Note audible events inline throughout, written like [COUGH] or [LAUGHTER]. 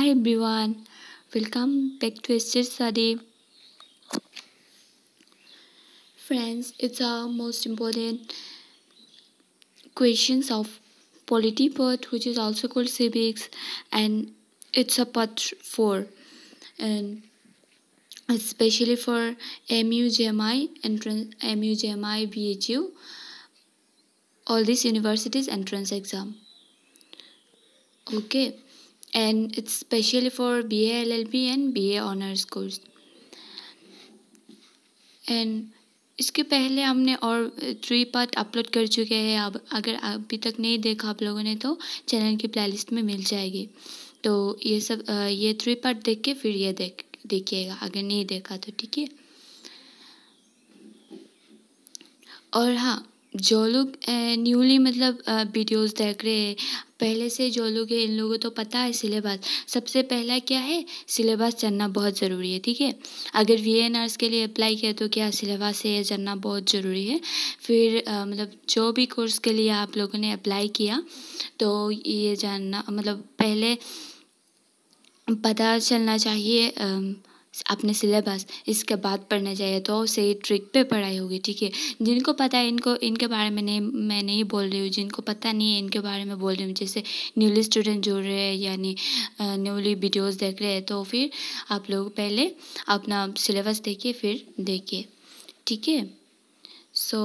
Hi everyone, welcome back to Esther study. Friends, it's our most important questions of polity part which is also called civics and it's a part 4 and especially for MUJMI entrance MUJMI BHU all these universities entrance exam okay and it's specially for BA LLB and BA honors course and इसके पहले हमने और three part upload कर चुके हैं अब अगर अभी तक नहीं देखा आप लोगों ने तो चैनल की प्लेलिस्ट में मिल जाएगी तो ये सब ये थ्री पार्ट देख के फिर ये देख देखिएगा अगर नहीं देखा तो ठीक है और हाँ जो लोग न्यूली मतलब वीडियोस देख रहे हैं पहले से जो लोग हैं इन लोगों को तो पता है सिलेबस सबसे पहला क्या है सिलेबस जानना बहुत ज़रूरी है ठीक है अगर वी एन आर्स के लिए अप्लाई किया तो क्या सिलेबस है जानना बहुत ज़रूरी है फिर आ, मतलब जो भी कोर्स के लिए आप लोगों ने अप्लाई किया तो ये जानना मतलब पहले पता चलना चाहिए आ, अपने सिलेबस इसके बाद पढ़ने जाए तो सही ट्रिक पे पढ़ाई होगी ठीक है जिनको पता है इनको इनके बारे में नहीं मैं नहीं बोल रही हूँ जिनको पता नहीं है इनके बारे में बोल रही हूँ जैसे न्यूली स्टूडेंट जुड़ रहे हैं यानी न्यूली वीडियोस देख रहे हैं तो फिर आप लोग पहले अपना सिलेबस देखिए फिर देखिए ठीक है सो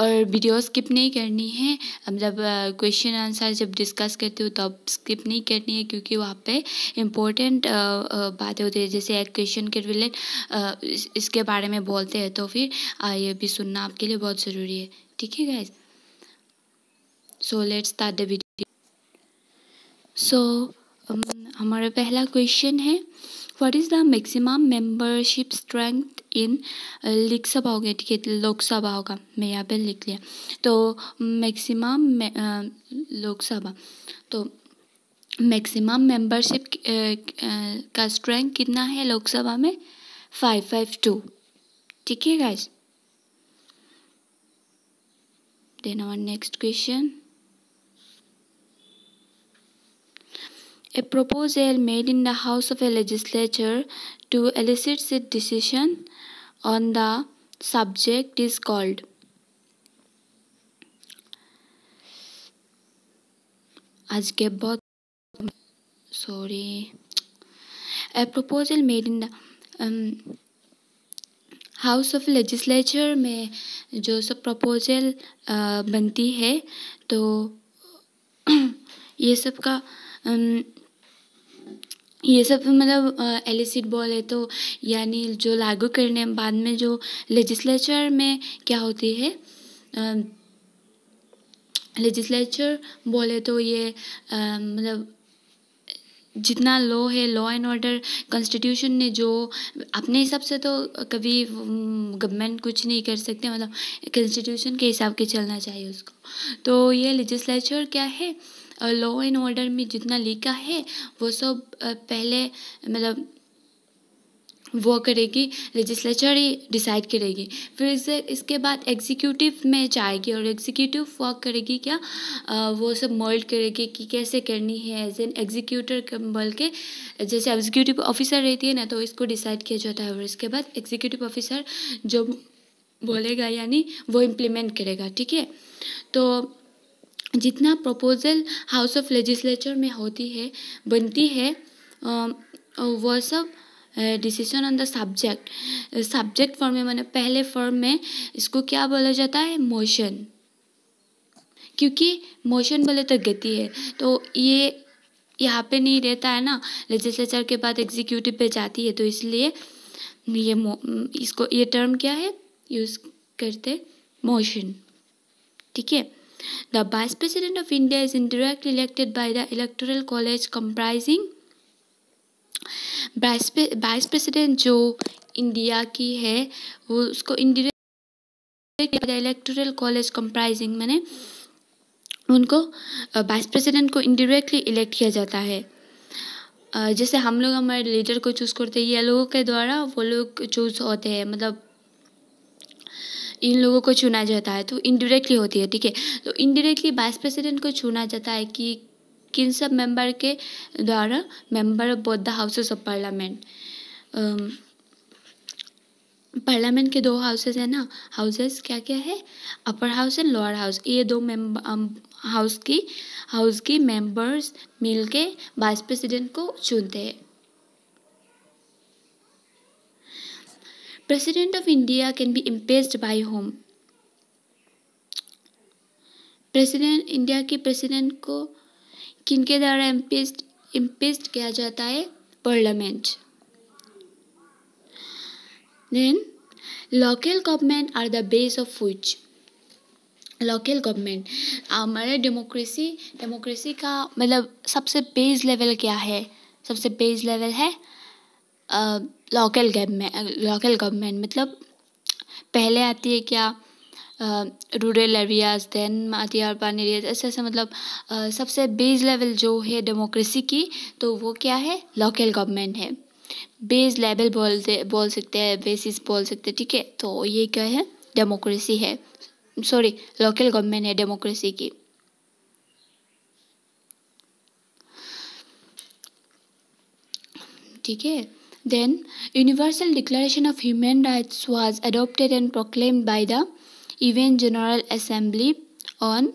और वीडियो स्किप नहीं करनी है हम जब क्वेश्चन आंसर जब डिस्कस करते हो तब स्किप नहीं करनी है क्योंकि वहाँ पे इम्पोर्टेंट बातें होती है जैसे एक क्वेश्चन के रिलेट इसके बारे में बोलते हैं तो फिर ये भी सुनना आपके लिए बहुत ज़रूरी है ठीक है guys so let's start the video so हमारा पहला क्वेश्चन है What is the maximum membership strength इन लिख सभा होगी ठीक है लोकसभा होगा मैं यहाँ पे लिख लिया तो मैक्सिमम लोकसभा uh, तो मैक्सिमम मेंबरशिप uh, uh, का स्ट्रेंथ कितना है लोकसभा में फाइव फाइव टू ठीक है guys then next question A proposal made in the House of a Legislature to elicit a decision on the subject is called आज bahut sorry a proposal made in the um, house of legislature में जो सब proposal बनती है तो ये सब का ये सब मतलब एलिसिड बॉल है तो यानी जो लागू करने बाद में जो लेजिस्लेचर में क्या होती है लेजिस्लेचर बोले तो ये मतलब जितना लॉ है लॉ एंड ऑर्डर कॉन्स्टिट्यूशन ने जो अपने हिसाब से तो कभी गवर्नमेंट कुछ नहीं कर सकते मतलब कॉन्स्टिट्यूशन के हिसाब के चलना चाहिए उसको तो ये लेजिस्लेचर क्या है लॉ एंड ऑर्डर में जितना लिखा है वो सब पहले मतलब वो करेगी लेजिस्लेचर ही डिसाइड करेगी फिर इसे इसके बाद एग्जीक्यूटिव में जाएगी और एग्जीक्यूटिव वर्क करेगी क्या आ, वो सब मोल्ड करेगी कि कैसे करनी है एज एन एग्जीक्यूटर बोल के जैसे एग्जीक्यूटिव ऑफिसर रहती है ना तो इसको डिसाइड किया जाता है और इसके बाद एग्जीक्यूटिव ऑफिसर जो बोलेगा यानी वो इम्प्लीमेंट करेगा ठीक है तो जितना प्रपोज़ल हाउस ऑफ लेजिस्लेचर में होती है बनती है वह सब decision on the subject subject form में मैंने पहले फॉर्म में इसको क्या बोला जाता है मोशन क्योंकि मोशन बोले तो गति है तो ये यहाँ पे नहीं रहता है ना लेजिस्लेचर के बाद एग्जीक्यूटिव पे जाती है तो इसलिए ये इसको ये टर्म क्या है यूज़ करते मोशन ठीक है The Vice President of India is indirectly elected by the Electoral College comprising vice President जो इंडिया की है वो उसको इंडिरेक्ट इलेक्टोरल कॉलेज कंप्राइजिंग मैंने उनको वाइस प्रेसिडेंट को इनडिरेक्टली इलेक्ट किया जाता है जैसे हम लोग हमारे लीडर को चूज़ करते हैं ये लोगों के द्वारा वो लोग चूज़ होते हैं मतलब इन लोगों को चुना जाता है तो इनडिरेक्टली होती है ठीक है तो इनडिरेक्टली वाइस प्रेसिडेंट को चुना जाता है कि किन सब मेंबर के द्वारा member of both the houses of parliament parliament के दो हाउसेस हैं ना हाउसेस क्या क्या है upper house and lower house ये दो मेंबर हाउस की हाउस की मेंबर्स मिलके वाइस प्रेसिडेंट को चुनते हैं President of India can be impeached by whom? President India के प्रेसिडेंट को किनके द्वारा impeached impeached किया जाता है parliament then local government are the base of which? Local government हमारे डेमोक्रेसी डेमोक्रेसी का मतलब सबसे बेस लेवल क्या है सबसे बेस लेवल है लोकल लोकल गवर्नमेंट मतलब पहले आती है क्या रूरल एरियाज़ देन आती है अर्बन एरियाज ऐसे ऐसे मतलब सबसे बेस लेवल जो है डेमोक्रेसी की तो वो क्या है लोकल गवर्नमेंट है बेस लेवल बोलते बोल सकते हैं बेसिस बोल सकते हैं ठीक है तो ये क्या है डेमोक्रेसी है सॉरी लोकल गवर्नमेंट है डेमोक्रेसी की ठीक है Then, Universal Declaration of Human Rights was adopted and proclaimed by the UN General Assembly on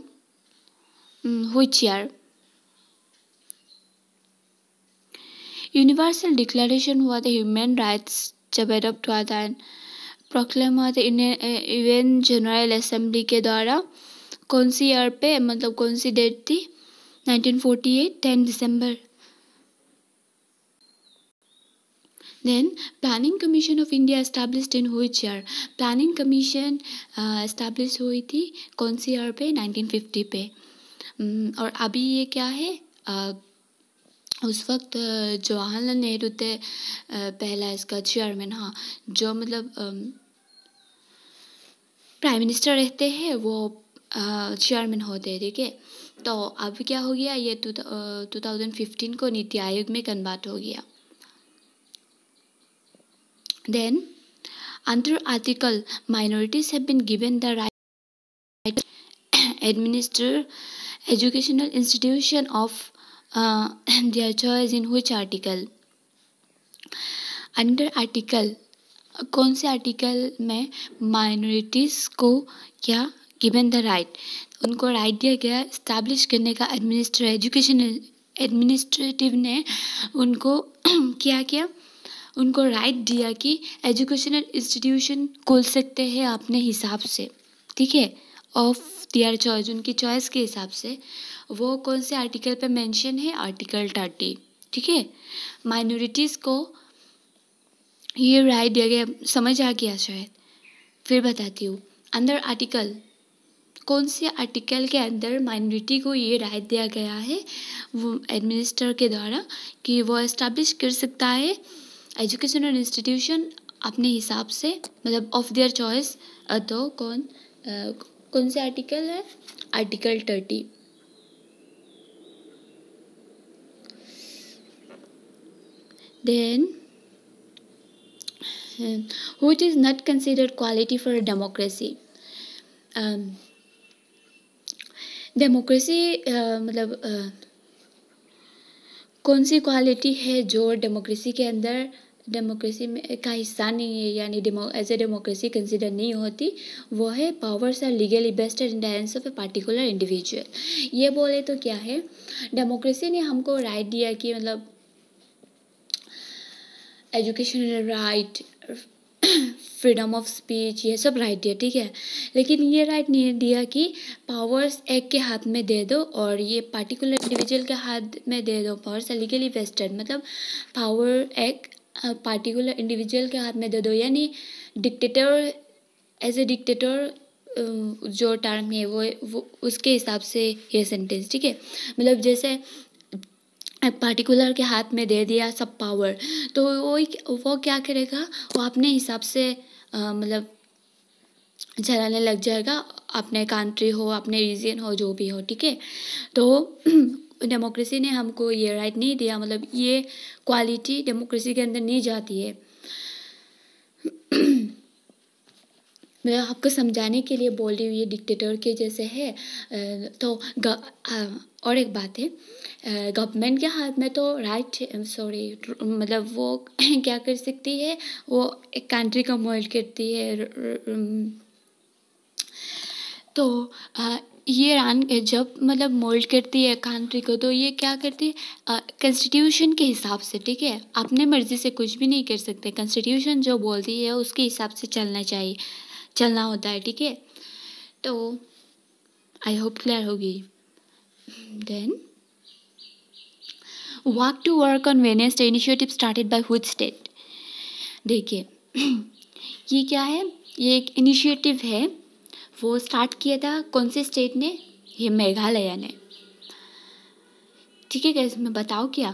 um, which year? universal declaration of the human rights जब एडोप्ट हुआ था proclaim हुआ था UN general assembly के द्वारा कौन सी ईयर पे मतलब कौन सी डेट थी 1948 10 दिसंबर Then Planning Commission of India established in which year? Planning Commission uh, established hui thi kaun si year pe 1950 pe um, पे और अभी ये क्या uh, उस वक्त जवाहरलाल नेहरू थे पहला इसका चेयरमैन हाँ जो मतलब प्राइम मिनिस्टर रहते हैं वो चेयरमैन होते हैं ठीक है तो अब क्या हो गया ये टू थाउजेंड फिफ्टीन को नीति आयोग में कन्वर्ट हो गया Then, under article, minorities have been given the right to administer educational institution of uh, their choice in which article? under article कौन से आर्टिकल में माइनॉरिटीज़ को क्या गिवन द राइट उनको राइट दिया गया इस्टेब्लिश करने का एडमिनिस्ट्रे एजुकेशन एडमिनिस्ट्रेटिव ने उनको क्या किया उनको राइट दिया कि एजुकेशनल इंस्टीट्यूशन खोल सकते हैं अपने हिसाब से ठीक है ऑफ दियर चॉइस उनकी चॉइस के हिसाब से वो कौन से आर्टिकल पे मेंशन है आर्टिकल थर्टी ठीक है माइनॉरिटीज़ को ये राय दिया गया समझ आ गया शायद फिर बताती हूँ अंदर आर्टिकल कौन से आर्टिकल के अंदर माइनॉरिटी को ये राय दिया गया है वो एडमिनिस्टर के द्वारा कि वो एस्टैब्लिश कर सकता है एजुकेशनल इंस्टीट्यूशन अपने हिसाब से मतलब ऑफ देयर चॉइस तो कौन कौन से आर्टिकल है article thirty then which is not considered quality for democracy democracy मतलब uh, कौन सी क्वालिटी है जो डेमोक्रेसी के अंदर डेमोक्रेसी में का हिस्सा नहीं है यानी demo as a democracy consider नहीं होती वो है powers are legally vested in the hands of a particular individual ये बोले तो क्या है डेमोक्रेसी ने हमको राइट दिया कि मतलब educational right freedom of speech ये सब राइट दिया ठीक है लेकिन ये राइट नहीं दिया कि पावर्स एक के हाथ में दे दो और ये पार्टिकुलर इंडिविजुअल के हाथ में दे दो पावर्स लीगली वेस्टेड मतलब पावर एक पार्टिकुलर इंडिविजुअल के हाथ में दे दो यानी डिक्टेटर एज ए डिक्टेटर जो टर्म है वो, वो उसके हिसाब से ये सेंटेंस ठीक है मतलब जैसे पार्टिकुलर के हाथ में दे दिया सब पावर तो वही वो क्या करेगा वो अपने हिसाब से मतलब चलाने लग जाएगा अपने कंट्री हो अपने रीजन हो जो भी हो ठीक है तो डेमोक्रेसी [CLEARS THROAT] ने हमको ये राइट नहीं दिया मतलब ये क्वालिटी डेमोक्रेसी के अंदर नहीं जाती है [CLEARS THROAT] मैं आपको समझाने के लिए बोल रही हूँ ये डिक्टेटर के जैसे है तो और एक बात है गवर्नमेंट के हाथ में तो राइट सॉरी मतलब वो [LAUGHS] क्या कर सकती है वो एक कंट्री का मोल्ड करती है तो ये रान जब मतलब मोल्ड करती है कंट्री को तो ये क्या करती है कंस्टिट्यूशन के हिसाब से ठीक है अपने मर्ज़ी से कुछ भी नहीं कर सकते कंस्टिट्यूशन जो बोलती है उसके हिसाब से चलना चाहिए चलना होता है ठीक है तो आई होप क्लियर होगी Then, walk to work on Wednesday initiative started by which state? देखिए ये क्या है ये एक इनिशिएटिव है वो स्टार्ट किया था कौन से स्टेट ने ये मेघालय ने ठीक है गैस मैं बताऊँ क्या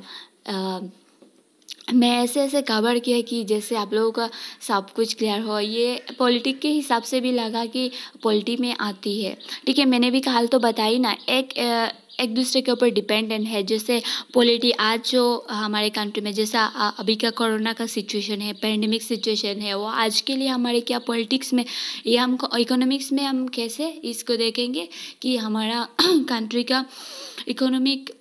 मैं ऐसे ऐसे कवर किया कि जैसे आप लोगों का सब कुछ क्लियर हो ये पॉलिटिक के हिसाब से भी लगा कि पॉलिटी में आती है ठीक है मैंने भी कहा तो बताई ना एक ए, एक दूसरे के ऊपर डिपेंडेंट है जैसे पॉलिटी आज जो हमारे कंट्री में जैसा अभी का कोरोना का सिचुएशन है पैंडमिक सिचुएशन है वो आज के लिए हमारे क्या पॉलिटिक्स में ये हम इकोनॉमिक्स में हम कैसे इसको देखेंगे कि हमारा कंट्री [CLEARS THROAT] का इकोनॉमिक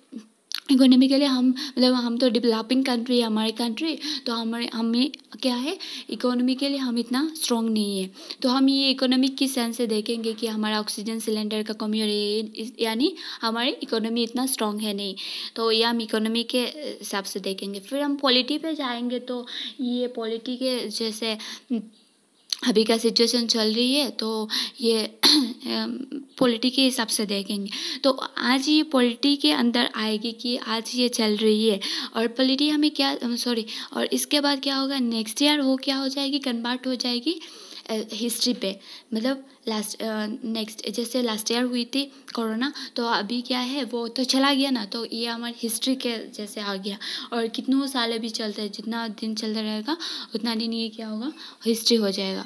इकोनॉमिकली हम मतलब हम तो डेवलपिंग कंट्री है हमारी कंट्री तो हमारे हमें क्या है इकोनॉमिकली हम इतना स्ट्रॉन्ग नहीं है तो हम ये इकोनॉमिक की सेंस से देखेंगे कि हमारा ऑक्सीजन सिलेंडर का कमी और रही यानी हमारी इकोनॉमी इतना स्ट्रॉन्ग है नहीं तो ये हम इकोनॉमी के हिसाब से देखेंगे फिर हम पॉलिटी पे जाएंगे तो ये पॉलिटी के जैसे अभी का सिचुएशन चल रही है तो ये पॉलिटी [CLEARS THROAT] के हिसाब से देखेंगे तो आज ये पॉलिटी के अंदर आएगी कि आज ये चल रही है और पॉलिटी हमें क्या सॉरी और इसके बाद क्या होगा नेक्स्ट ईयर वो क्या हो जाएगी कन्वर्ट हो जाएगी हिस्ट्री पे मतलब लास्ट नेक्स्ट जैसे लास्ट ईयर हुई थी कोरोना तो अभी क्या है वो तो चला गया ना तो ये हमारे हिस्ट्री के जैसे आ गया और कितनों साल अभी चलते हैं जितना दिन चलता रहेगा उतना दिन ये क्या होगा हिस्ट्री हो जाएगा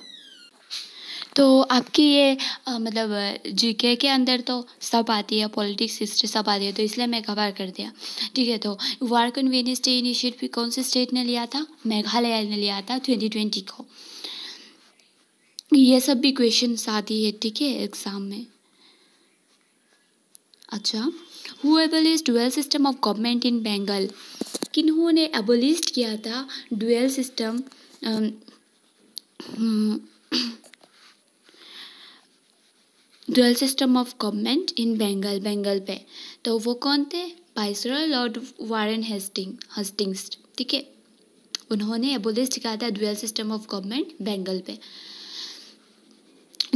तो आपकी ये आ, मतलब जीके के अंदर तो सब आती है पॉलिटिक्स हिस्ट्री सब आती है तो इसलिए मैं कवर कर दिया ठीक है तो वार्क एंड वेनेस डे इनिशिएटिव कौन से स्टेट ने लिया था मेघालय ने लिया था ट्वेंटी ट्वेंटी को ये सब भी क्वेश्चन आती है ठीक है एग्ज़ाम में अच्छा who abolished dual system of government in Bengal किन्होंने एबोलिस्ट किया था dual system dual system of government in Bengal Bengal पे तो वो कौन थे viceroy lord Warren Hasting Hastings ठीक है उन्होंने एबोलिस्ट किया था dual system of government Bengal पे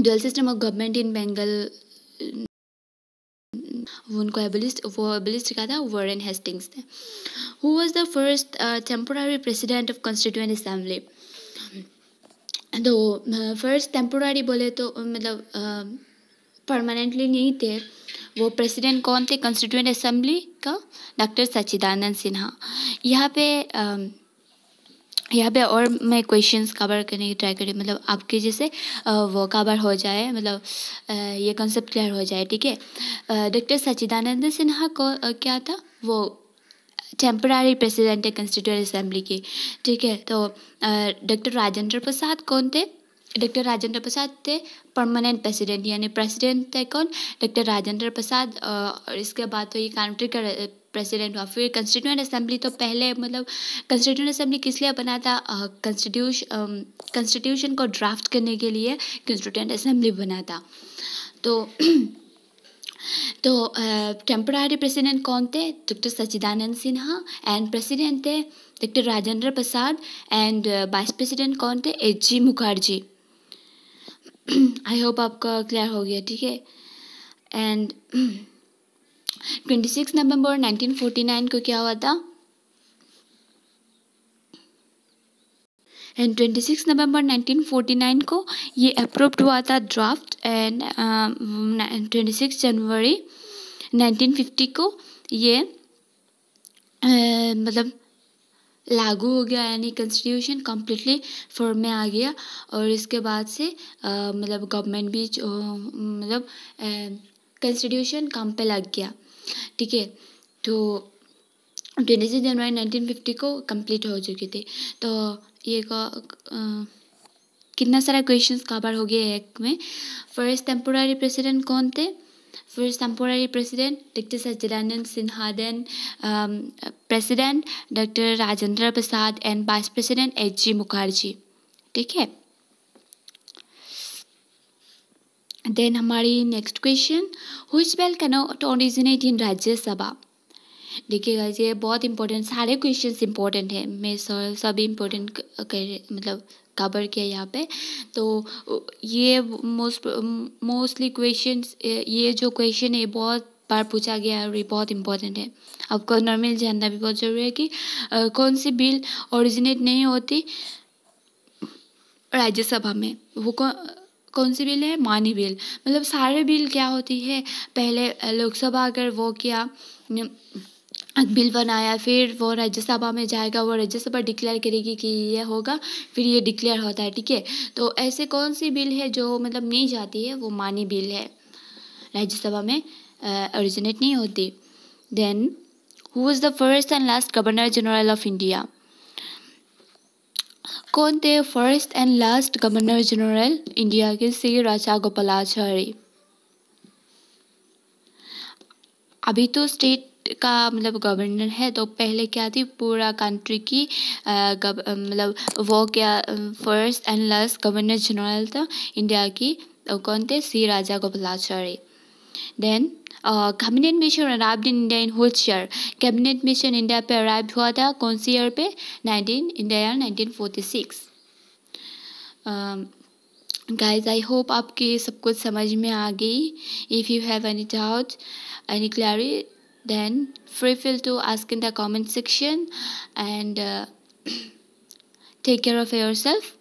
dual system of government in Bengal उनको एबलिस्ट वो एबलिस्ट का था वॉरेन हेस्टिंग्स ने who was the first temporary president of constituent assembly तो फर्स्ट uh, टेम्पोरारी बोले तो मतलब परमानेंटली uh, नहीं थे वो प्रेसिडेंट कौन थे कॉन्स्टिट्यूंट असेंबली का डॉक्टर सचिदानंद सिन्हा यहाँ पे uh, यहाँ पे और मैं क्वेश्चंस कवर करने की ट्राई करी मतलब आपके जैसे वो कवर हो जाए मतलब ये कॉन्सेप्ट क्लियर हो जाए ठीक है डॉक्टर सचिदानंद सिन्हा को क्या था वो टेम्पररी प्रेसिडेंट है कंस्टिट्यूंट असेंबली की ठीक है तो डॉक्टर राजेंद्र प्रसाद कौन थे डॉक्टर राजेंद्र प्रसाद थे परमानेंट प्रेसिडेंट यानी प्रेसिडेंट थे कौन डॉक्टर राजेंद्र प्रसाद और इसके बाद तो ये कंट्री का प्रेसिडेंट हुआ फिर कंस्टिट्यूंट असेंबली तो पहले मतलब कंस्टिट्यूंट असेंबली किस लिए बना था कंस्टिट्यूशन कंस्टिट्यूशन को ड्राफ्ट करने के लिए कंस्टिट्यूंट असेंबली बना था तो [CLEARS THROAT] तो टेम्परारी प्रेसिडेंट कौन थे doctor Sachchidanand Sinha and president थे doctor Rajendra Prasad and vice president कौन थे H G Mukherjee I [CLEARS THROAT] hope आपका क्लियर हो गया ठीक है and [CLEARS THROAT] twenty six November nineteen forty nine को क्या हुआ था and twenty six November nine को ये अप्रूव्ड हुआ था draft and um, twenty six January nineteen fifty को ये uh, मतलब लागू हो गया यानी कंस्टिट्यूशन कम्प्लीटली फॉर्म में आ गया और इसके बाद से uh, मतलब गवर्नमेंट भी मतलब, uh, मतलब कंस्टिट्यूशन काम पे लग गया ठीक है तो twenty six January nineteen fifty को कंप्लीट हो चुकी थी तो ये का कितना सारा क्वेश्चंस कवर हो गया एक में फर्स्ट टेम्पोरारी प्रेसिडेंट कौन थे first temporary president doctor Sachchidananda Sinha then president doctor Rajendra Prasad and vice president H G Mukherjee ठीक है देन हमारी नेक्स्ट क्वेश्चन हुई spell can not originate in Rajya Sabha देखिएगा ये बहुत इंपॉर्टेंट सारे क्वेश्चन इंपॉर्टेंट हैं मैं सभी इंपॉर्टेंट मतलब कवर किया यहाँ पे तो ये मोस्ट मोस्टली क्वेश्चन ये जो क्वेश्चन है बहुत बार पूछा गया और ये बहुत इंपॉर्टेंट है आपको नॉर्मल जानना भी बहुत ज़रूरी है कि कौन सी बिल ओरिजिनेट नहीं होती राज्यसभा में वो कौन कौन सी बिल है मानी बिल मतलब सारे बिल क्या होती है पहले लोकसभा अगर वो किया बिल बनाया फिर वो राज्यसभा में जाएगा वो राज्यसभा डिक्लेयर करेगी कि ये होगा फिर ये डिक्लेयर होता है ठीक है तो ऐसे कौन सी बिल है जो मतलब नहीं जाती है वो मानी बिल है राज्यसभा में ओरिजिनेट नहीं होती then who is the first and last governor general of India कौन थे first and last governor general India के श्री राजा गोपालाचारी अभी तो स्टेट का मतलब गवर्नर है तो पहले क्या थी पूरा कंट्री की मतलब वो क्या first and last governor general था इंडिया की तो कौन थे सी राजा Gopalachari Then uh, cabinet mission arrived in India in which year? Cabinet mission India पे arrived हुआ था कौन सी ईयर पे 19 India year 1946 guys I hope आपकी सब कुछ समझ में आ गई if you have any doubt any clarity then free feel to ask in the comment section and take care of your self